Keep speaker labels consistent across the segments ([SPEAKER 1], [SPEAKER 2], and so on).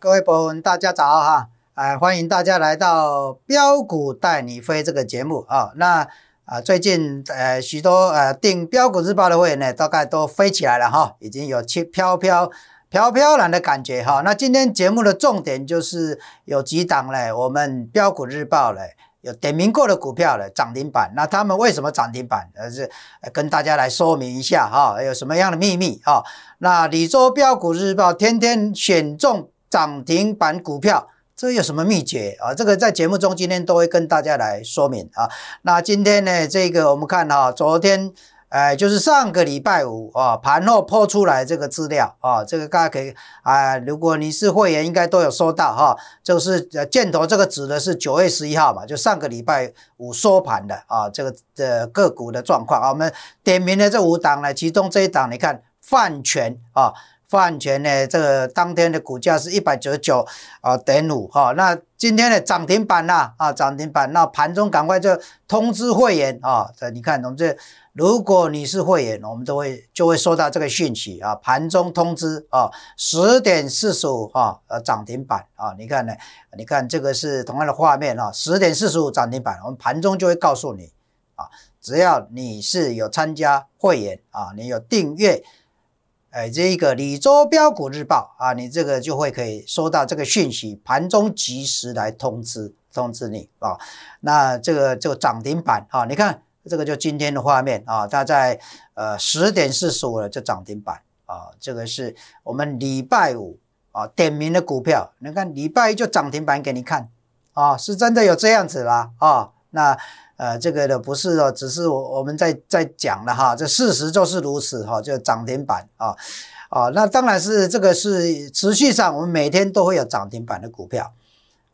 [SPEAKER 1] 各位朋友，大家早哈！哎，欢迎大家来到《标股带你飞》这个节目啊。那啊，最近呃，许多呃订《标股日报》的会员呢，大概都飞起来了哈，已经有轻飘飘、飘飘然的感觉哈。那今天节目的重点就是有几档嘞，我们《标股日报》嘞有点名过的股票了，涨停板。那他们为什么涨停板？而是跟大家来说明一下哈，有什么样的秘密哈？那李州标股日报》天天选中。涨停板股票，这有什么秘诀啊？这个在节目中今天都会跟大家来说明啊。那今天呢，这个我们看哈，昨天哎，就是上个礼拜五啊，盘后抛出来这个资料啊，这个大家可以啊。如果你是会员，应该都有收到哈。就是箭头这个指的是九月十一号嘛，就上个礼拜五收盘的啊，这个的个股的状况啊。我们点名的这五档呢，其中这一档你看泛权啊。万全呢？这个当天的股价是一百九十九啊点五哈。那今天的涨停板啦啊，涨停板那盘中赶快就通知会员啊。这你看，我们这如果你是会员，我们都会就会收到这个讯息啊。盘中通知啊，十点四十五啊，呃涨停板啊。你看呢？你看这个是同样的画面啊，十点四十五涨停板，我们盘中就会告诉你啊。只要你是有参加会员啊，你有订阅。哎，这个李周标股日报啊，你这个就会可以收到这个讯息，盘中及时来通知通知你啊。那这个就涨停板啊，你看这个就今天的画面啊，它在呃十点四十五了就涨停板啊，这个是我们礼拜五啊点名的股票，你看礼拜一就涨停板给你看啊，是真的有这样子啦啊。那呃，这个的不是哦，只是我我们在在讲了哈，这事实就是如此哈，就涨停板啊，哦，那当然是这个是持续上，我们每天都会有涨停板的股票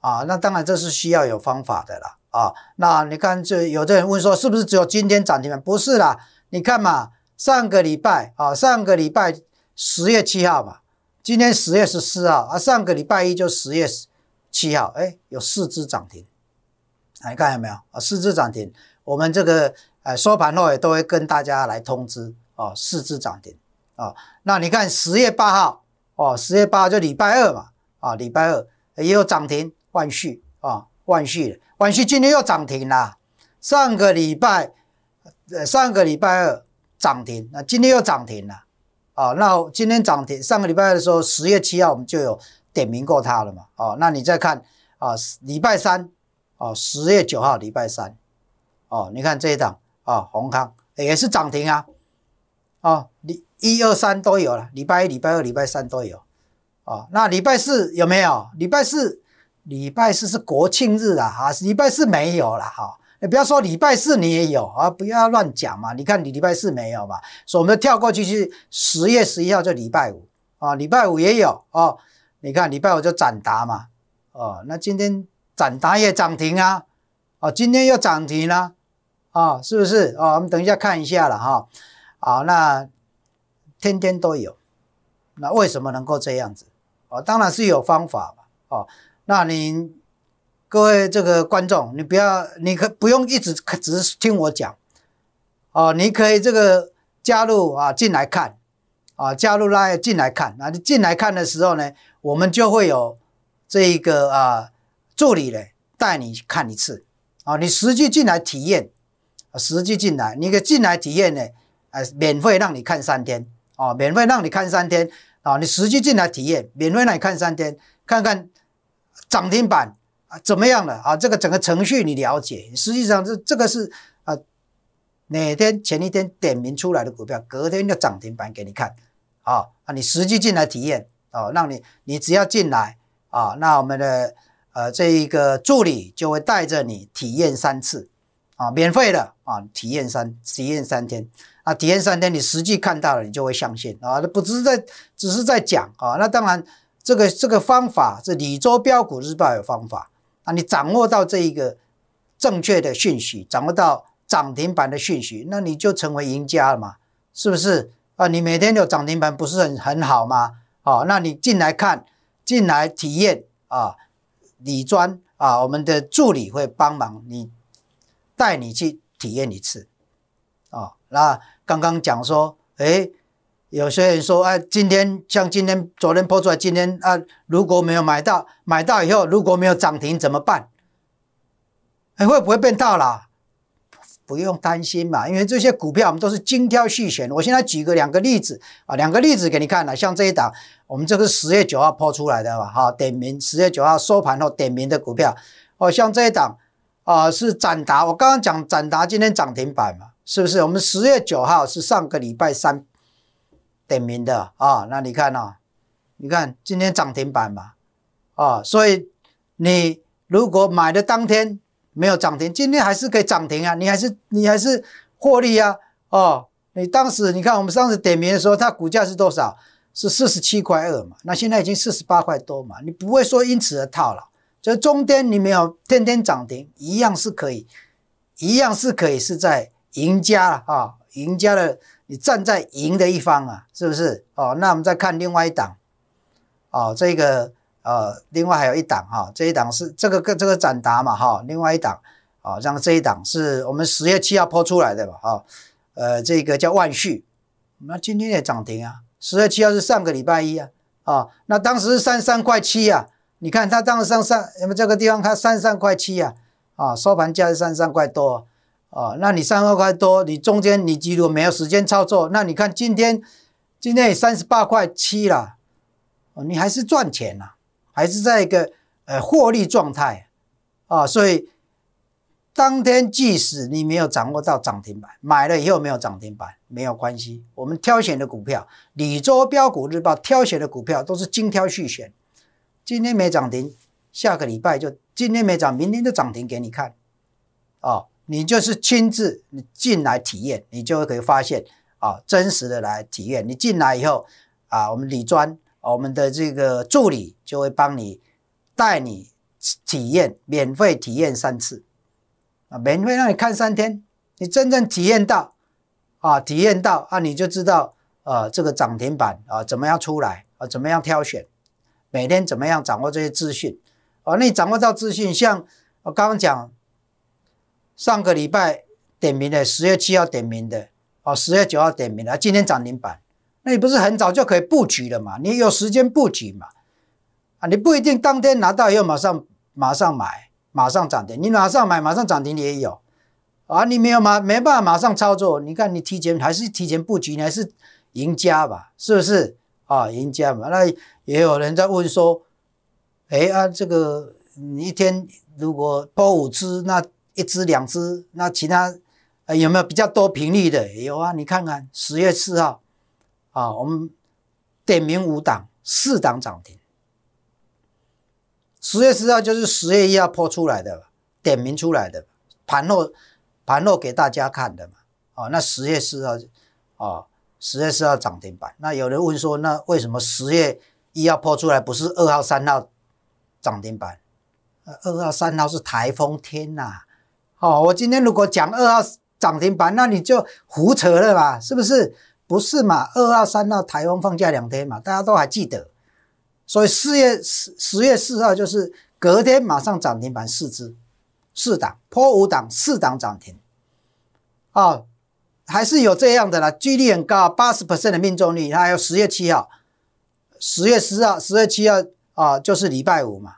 [SPEAKER 1] 啊，那当然这是需要有方法的啦，啊。那你看，就有的人问说，是不是只有今天涨停板？不是啦，你看嘛，上个礼拜啊，上个礼拜十月七号嘛，今天十月十四号啊，上个礼拜一就十月七号，哎，有四只涨停。你看到没有啊？四只涨停，我们这个呃收盘后也都会跟大家来通知哦。四只涨停哦，那你看十月八号哦，十月八号就礼拜二嘛啊，礼拜二也有涨停，万续啊，万续，万续今天又涨停啦。上个礼拜，呃，上个礼拜二涨停，那今天又涨停了啊。那今天涨停，上个礼拜二的时候，十月七号我们就有点名过它了嘛。哦，那你再看啊，礼拜三。哦，十月九号礼拜三，哦，你看这一档啊，宏康也是涨停啊，哦，你一二三都有了，礼拜一、礼拜二、礼拜三都有，哦，那礼拜四有没有？礼拜四，礼拜四是国庆日啊，啊，礼拜四没有了哈。你不要说礼拜四你也有啊，不要乱讲嘛。你看你礼拜四没有嘛？所以我们跳过去是十月十一号就礼拜五啊，礼拜五也有哦。你看礼拜五就展达嘛，哦，那今天。展达也涨停啊！哦，今天又涨停了啊，是不是？哦，我们等一下看一下了哈。好，那天天都有，那为什么能够这样子？哦，当然是有方法吧。哦，那你各位这个观众，你不要，你可不用一直只是听我讲哦，你可以这个加入啊进来看啊，加入来进来看。那你进来看的时候呢，我们就会有这一个啊。助理呢带你看一次，哦，你实际进来体验，实际进来，你可进来体验呢，呃，免费让你看三天，啊，免费让你看三天，啊，你实际进来体验，免费让你看三天，看看涨停板啊怎么样了，啊，这个整个程序你了解，实际上这这个是啊哪天前一天点名出来的股票，隔天就涨停板给你看，啊，啊，你实际进来体验，哦，让你你只要进来，啊，那我们的。呃，这一个助理就会带着你体验三次，啊，免费的啊，体验三，体验三天，啊，体验三天，你实际看到了，你就会相信啊。那不只是在，只是在讲啊。那当然，这个这个方法，是李周标股日报》有方法啊。你掌握到这一个正确的顺序，掌握到涨停板的顺序，那你就成为赢家了嘛？是不是啊？你每天有涨停板，不是很很好吗？哦，那你进来看，进来体验啊。李专啊，我们的助理会帮忙你带你去体验一次啊。那刚刚讲说，诶，有些人说，哎，今天像今天，昨天抛出来，今天啊，如果没有买到，买到以后如果没有涨停怎么办？哎，会不会变大了？不用担心嘛，因为这些股票我们都是精挑细选。我现在举个两个例子啊，两个例子给你看了。像这一档，我们这个十月九号抛出来的嘛，哈，点名十月九号收盘后点名的股票哦。像这一档啊，是展达。我刚刚讲展达今天涨停板嘛，是不是？我们十月九号是上个礼拜三点名的啊，那你看啊，你看今天涨停板嘛，啊，所以你如果买的当天。没有涨停，今天还是可以涨停啊，你还是你还是获利啊，哦，你当时你看我们上次点名的时候，它股价是多少？是四十七块二嘛，那现在已经四十八块多嘛，你不会说因此而套了，就中间你没有天天涨停，一样是可以，一样是可以是在赢家啊，赢家了，你站在赢的一方啊，是不是？哦，那我们再看另外一档，哦，这个。呃，另外还有一档哈，这一档是这个跟这个展达嘛哈，另外一档啊，像这一档是我们十月七号抛出来的吧啊，呃，这个叫万旭，那今天也涨停啊，十月七号是上个礼拜一啊啊，那当时是三三块七呀，你看它当时上上，因们这个地方它三三块七呀啊，收盘价是三三块多啊，那你三十二块多，你中间你如果没有时间操作，那你看今天今天也三十八块七了，哦，你还是赚钱了。还是在一个呃获利状态啊，所以当天即使你没有掌握到涨停板，买了以后没有涨停板没有关系。我们挑选的股票，《李周标股日报》挑选的股票都是精挑细选。今天没涨停，下个礼拜就今天没涨，明天就涨停给你看哦，你就是亲自你进来体验，你就可以发现啊，真实的来体验。你进来以后啊，我们李专。我们的这个助理就会帮你带你体验，免费体验三次啊，免费让你看三天，你真正体验到啊，体验到啊，你就知道啊，这个涨停板啊怎么样出来啊，怎么样挑选，每天怎么样掌握这些资讯啊，你掌握到资讯，像我刚刚讲，上个礼拜点名的十月七号点名的啊，十月九号点名的，今天涨停板。那你不是很早就可以布局了嘛？你有时间布局嘛？啊，你不一定当天拿到又马上马上买马上涨停，你马上买马上涨停也有啊。你没有马没办法马上操作，你看你提前还是提前布局，你还是赢家吧？是不是啊？赢家嘛。那也有人在问说：“哎啊，这个你一天如果抛五只，那一只两只，那其他有没有比较多频率的？有啊，你看看十月四号。”啊，我们点名五档四档涨停，十月四号就是十月一号破出来的，点名出来的，盘落盘落给大家看的嘛。啊，那十月四号啊，十月四号涨停板。那有人问说，那为什么十月一号破出来不是二号三号涨停板？二号三号是台风天呐。哦，我今天如果讲二号涨停板，那你就胡扯了吧，是不是？不是嘛？二号、三号台风放假两天嘛，大家都还记得。所以四月十十月四号就是隔天马上涨停板四只，四档破五档四档涨停，啊，还是有这样的啦，几率很高，八十 percent 的命中率。还有十月七号、十月十号、十月七号啊，就是礼拜五嘛，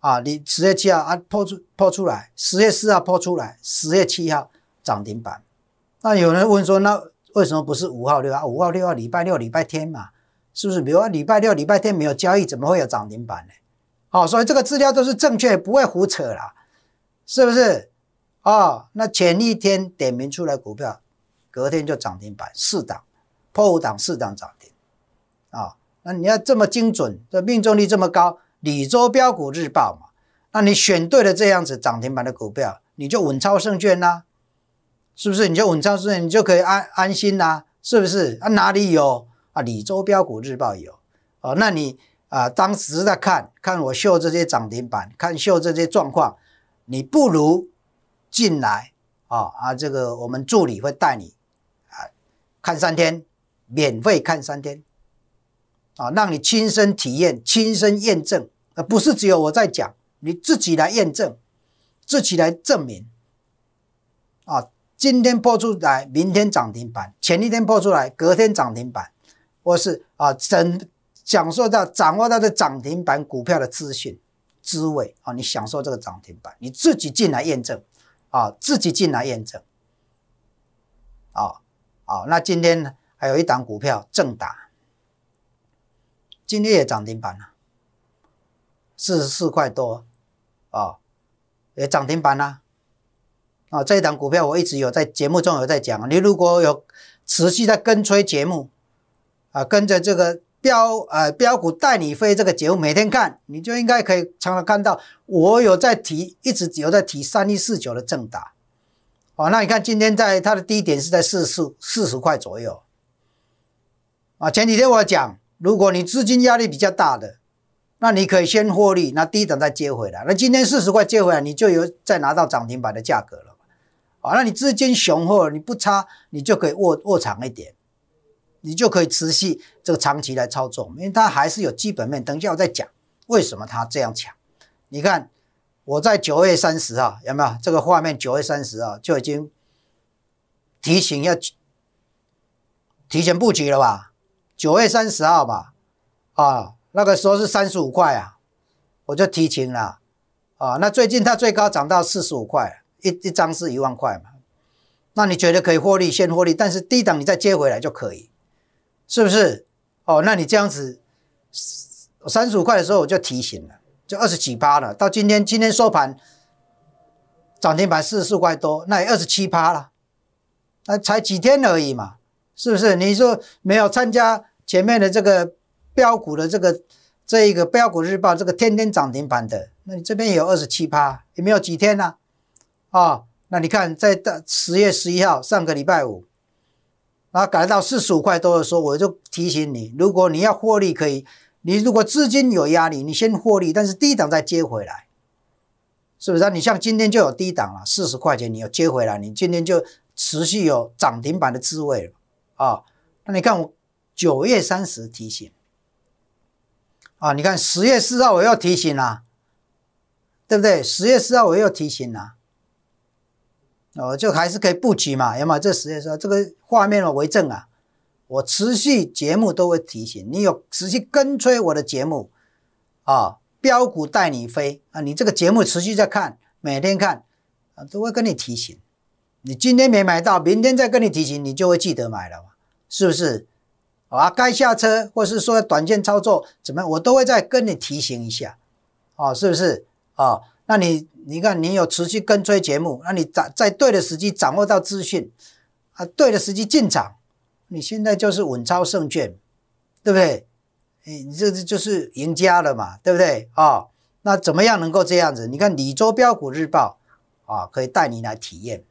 [SPEAKER 1] 啊，你十月七号啊破出破出来，十月四号破出来，十月七号涨停板。那有人问说那？为什么不是五号六啊？五号六啊，礼拜六、礼拜天嘛，是不是？比如说礼拜六、礼拜天没有交易，怎么会有涨停板呢？好，所以这个资料都是正确，不会胡扯啦，是不是？哦，那前一天点名出来股票，隔天就涨停板四档，破五档四档涨停，啊，那你要这么精准，这命中率这么高，李周标股日报嘛，那你选对了这样子涨停板的股票，你就稳操胜券啦。是不是你就稳操胜券，你就可以安安心啦，是不是啊？哪里有啊？《李周标股日报》有哦。那你啊，当时在看看我秀这些涨停板，看秀这些状况，你不如进来啊啊！这个我们助理会带你啊，看三天，免费看三天啊，让你亲身体验、亲身验证，而不是只有我在讲，你自己来验证，自己来证明啊。今天破出来，明天涨停板；前一天破出来，隔天涨停板。我是啊，享享受到掌握到这涨停板股票的资讯滋味啊！你享受这个涨停板，你自己进来验证啊，自己进来验证。啊啊，那今天还有一档股票正打，今天也涨停板了，四十四块多啊，也涨停板了、啊，这一档股票我一直有在节目中有在讲。你如果有持续在跟催节目，啊，跟着这个标呃标股带你飞这个节目每天看，你就应该可以常常看到我有在提，一直有在提三一四九的正达。哦，那你看今天在它的低点是在四十四十块左右。啊，前几天我讲，如果你资金压力比较大的，那你可以先获利，那低等再接回来。那今天四十块接回来，你就有再拿到涨停板的价格了。完那你资金雄厚，你不差，你就可以卧卧长一点，你就可以持续这个长期来操作，因为它还是有基本面。等一下我再讲为什么它这样强。你看我在九月三十号有没有这个画面？九月三十号就已经提醒要提前布局了吧？九月三十号吧，啊，那个时候是三十五块啊，我就提前了，啊，那最近它最高涨到四十五块。一一张是一万块嘛，那你觉得可以获利，先获利，但是低档你再接回来就可以，是不是？哦，那你这样子三十五块的时候我就提醒了，就二十几趴了。到今天，今天收盘涨停板四十四块多，那也二十七趴了，那才几天而已嘛，是不是？你说没有参加前面的这个标股的这个这一个标股日报这个天天涨停板的，那你这边也有二十七趴，也没有几天呢。啊，那你看，在到十月十一号上个礼拜五，后改到四十五块多的时候，我就提醒你，如果你要获利，可以，你如果资金有压力，你先获利，但是低档再接回来，是不是？你像今天就有低档了，四十块钱你要接回来，你今天就持续有涨停板的滋味了啊。那你看我九月三十提醒，啊，你看十月四号我又提醒了，对不对？十月四号我又提醒了。哦，就还是可以布局嘛，要么这实际上这个画面我为证啊，我持续节目都会提醒你，有持续跟随我的节目啊，标股带你飞啊，你这个节目持续在看，每天看啊，都会跟你提醒，你今天没买到，明天再跟你提醒，你就会记得买了嘛，是不是？好啊，该下车或是说短线操作怎么，样，我都会再跟你提醒一下，哦，是不是？哦，那你。你看，你有持续跟追节目，那你掌在对的时机掌握到资讯，啊，对的时机进场，你现在就是稳操胜券，对不对？你这这就是赢家了嘛，对不对？啊，那怎么样能够这样子？你看《李周标股日报》啊，可以带你来体验，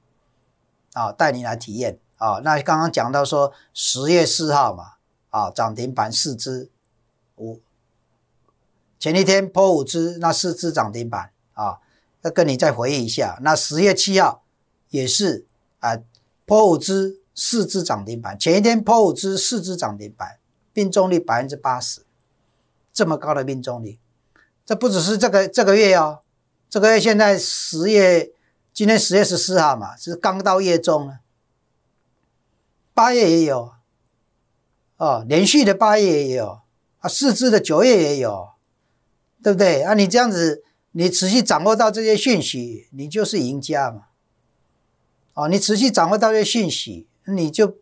[SPEAKER 1] 啊，带你来体验啊。那刚刚讲到说十月四号嘛，啊，涨停板四只五，前一天破五只，那四只涨停板啊。跟你再回忆一下，那十月七号也是啊，破五只四只涨停板，前一天破五只四只涨停板，命中率百分之八十，这么高的命中率，这不只是这个这个月哦，这个月现在十月，今天十月十四号嘛，是刚到月中啊，八月也有，哦，连续的八月也有啊，四只的九月也有，对不对？啊，你这样子。你持续掌握到这些讯息，你就是赢家嘛？哦，你持续掌握到这些讯息，你就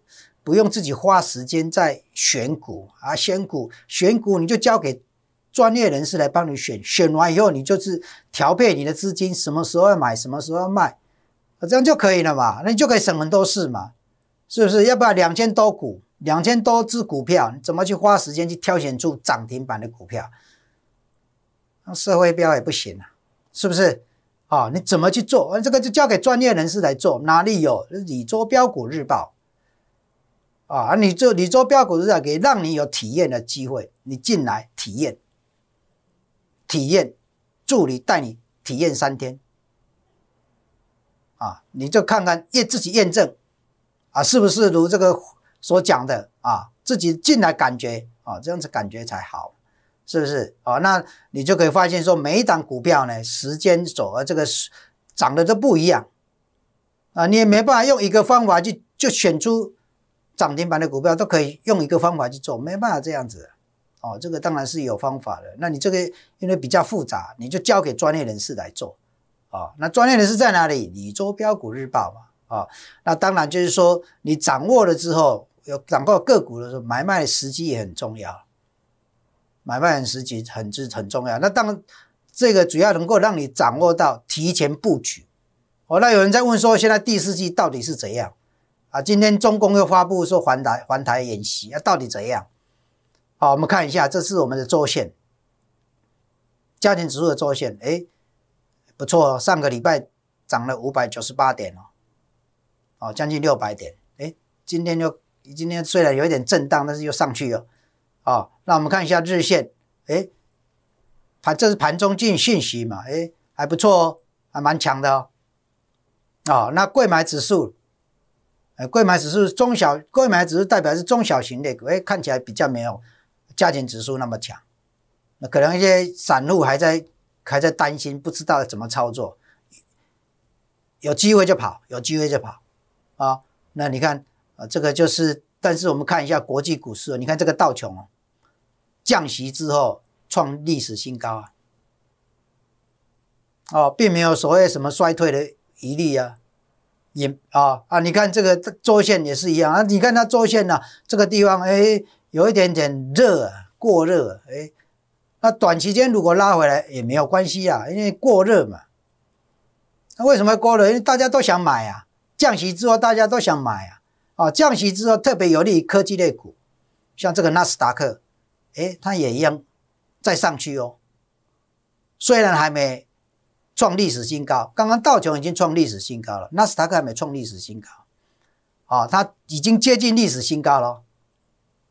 [SPEAKER 1] 不用自己花时间在选股啊，选股选股，你就交给专业人士来帮你选，选完以后，你就是调配你的资金，什么时候要买，什么时候要卖，这样就可以了嘛，那你就可以省很多事嘛，是不是？要不然两千多股，两千多只股票，你怎么去花时间去挑选出涨停板的股票？那社会标也不行啊，是不是？啊，你怎么去做？这个就交给专业人士来做。哪里有？你做标股日报，啊，你做你做标股日报，给让你有体验的机会，你进来体验，体验助理带你体验三天，啊，你就看看验自己验证，啊，是不是如这个所讲的啊？自己进来感觉啊，这样子感觉才好。是不是哦？那你就可以发现说，每一档股票呢，时间走啊，这个涨的都不一样啊，你也没办法用一个方法去就选出涨停板的股票，都可以用一个方法去做，没办法这样子哦。这个当然是有方法的。那你这个因为比较复杂，你就交给专业人士来做哦，那专业人士在哪里？你《周标股日报》嘛哦，那当然就是说，你掌握了之后，有掌握个股的时候，买卖的时机也很重要。买卖时机很是很重要，那当然，这个主要能够让你掌握到提前布局。哦，那有人在问说，现在第四季到底是怎样啊？今天中共又发布说环台环台演习，那到底怎样？好，我们看一下，这是我们的周线，家庭指数的周线，哎，不错哦，上个礼拜涨了五百九十八点哦，哦，将近六百点，哎，今天就今天虽然有一点震荡，但是又上去了，啊。那我们看一下日线，哎，盘这是盘中进信息嘛，哎，还不错哦，还蛮强的哦，啊，那贵买指数，呃，贵买指数中小贵买指数代表是中小型的，哎，看起来比较没有价钱指数那么强，那可能一些散户还在还在担心，不知道怎么操作，有机会就跑，有机会就跑，啊，那你看，啊，这个就是，但是我们看一下国际股市，你看这个道琼哦。降息之后创历史新高啊！哦，并没有所谓什么衰退的疑虑啊。也啊啊，你看这个周线也是一样啊。你看它周线呢，这个地方哎，有一点点热，过热哎。那短时间如果拉回来也没有关系啊，因为过热嘛。那为什么过热？因为大家都想买啊。降息之后大家都想买啊。啊，降息之后特别有利于科技类股，像这个纳斯达克。哎，它也一样再上去哦。虽然还没创历史新高，刚刚道琼已经创历史新高了，纳斯达克还没创历史新高。啊，它已经接近历史新高了，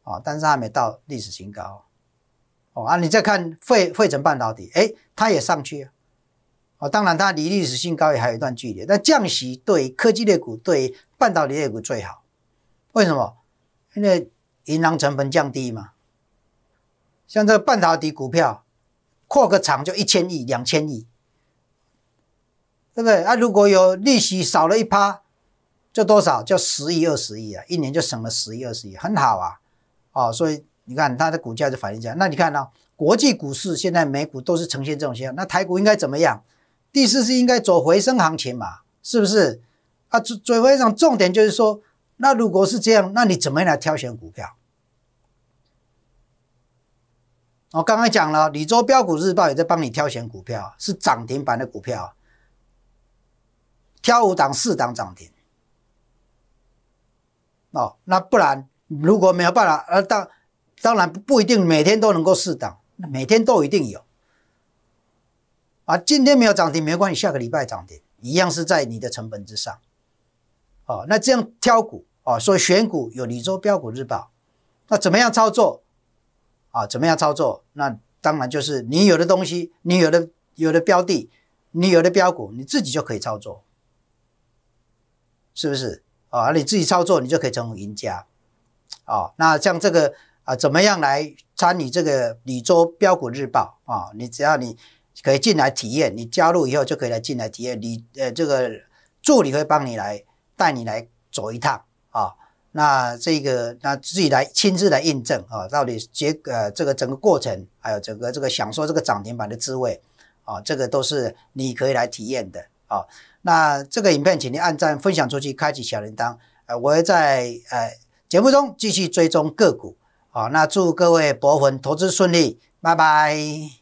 [SPEAKER 1] 啊，但是还没到历史新高。哦啊，你再看费费城半导体，哎，它也上去。哦，当然它离历史新高也还有一段距离。但降息对科技类股、对半导体类股最好，为什么？因为银行成本降低嘛。像这个半导体股票，扩个厂就一千亿、两千亿，对不对？啊，如果有利息少了一趴，就多少？就十亿、二十亿啊，一年就省了十亿、二十亿，很好啊。哦，所以你看它的股价就反映这样。那你看呢？国际股市现在美股都是呈现这种现象，那台股应该怎么样？第四是应该走回升行情嘛，是不是？啊，最最非常重点就是说，那如果是这样，那你怎么样来挑选股票？我刚刚讲了，《李州标股日报》也在帮你挑选股票，是涨停板的股票，挑五档、四档涨停。哦，那不然如果没有办法，呃，当当然不一定每天都能够四档，每天都一定有。啊，今天没有涨停没关系，下个礼拜涨停一样是在你的成本之上。哦，那这样挑股，哦，所以选股有《李州标股日报》，那怎么样操作？啊，怎么样操作？那当然就是你有的东西，你有的有的标的，你有的标股，你自己就可以操作，是不是？啊，你自己操作，你就可以成为赢家，啊。那像这个啊，怎么样来参与这个《李周标股日报》啊？你只要你可以进来体验，你加入以后就可以来进来体验，你呃，这个助理会帮你来带你来走一趟啊。那这个，那自己来亲自来印证啊，到底结呃这个整个过程，还有整个这个享受这个涨停板的滋味，啊，这个都是你可以来体验的啊。那这个影片，请你按赞、分享出去，开启小铃铛。呃，我会在呃节目中继续追踪个股。好，那祝各位博粉投资顺利，拜拜。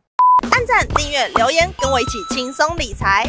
[SPEAKER 1] 按赞、订阅、留言，跟我一起轻松理财。